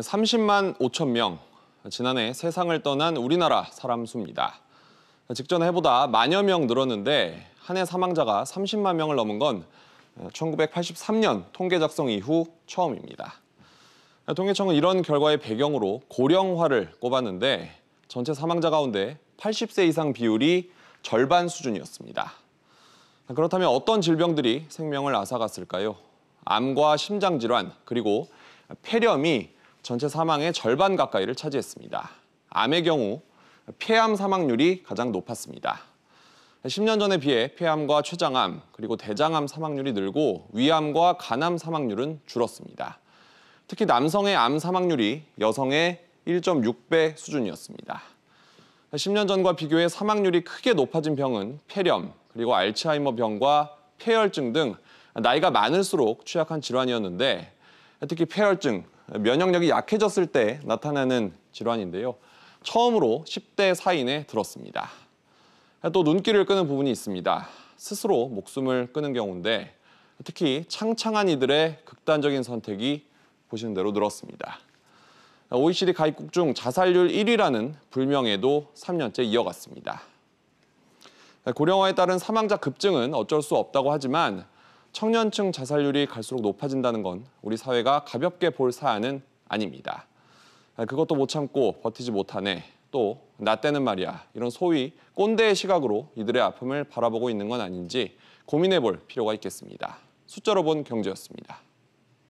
30만 5천 명, 지난해 세상을 떠난 우리나라 사람 수입니다. 직전 해보다 만여 명 늘었는데 한 해 사망자가 30만 명을 넘은 건 1983년 통계 작성 이후 처음입니다. 통계청은 이런 결과의 배경으로 고령화를 꼽았는데 전체 사망자 가운데 80세 이상 비율이 절반 수준이었습니다. 그렇다면 어떤 질병들이 생명을 앗아갔을까요? 암과 심장질환, 그리고 폐렴이 전체 사망의 절반 가까이를 차지했습니다. 암의 경우 폐암 사망률이 가장 높았습니다. 10년 전에 비해 폐암과 췌장암, 그리고 대장암 사망률이 늘고 위암과 간암 사망률은 줄었습니다. 특히 남성의 암 사망률이 여성의 1.6배 수준이었습니다. 10년 전과 비교해 사망률이 크게 높아진 병은 폐렴, 그리고 알츠하이머 병과 폐혈증 등 나이가 많을수록 취약한 질환이었는데 특히 폐혈증, 면역력이 약해졌을 때 나타나는 질환인데요. 처음으로 10대 사인에 들었습니다. 또 눈길을 끄는 부분이 있습니다. 스스로 목숨을 끄는 경우인데 특히 창창한 이들의 극단적인 선택이 보시는 대로 늘었습니다. OECD 가입국 중 자살률 1위라는 불명예도 3년째 이어갔습니다. 고령화에 따른 사망자 급증은 어쩔 수 없다고 하지만 청년층 자살률이 갈수록 높아진다는 건 우리 사회가 가볍게 볼 사안은 아닙니다. 아, 그것도 못 참고 버티지 못하네. 또나 때는 말이야. 이런 소위 꼰대의 시각으로 이들의 아픔을 바라보고 있는 건 아닌지 고민해 볼 필요가 있겠습니다. 숫자로 본 경제였습니다.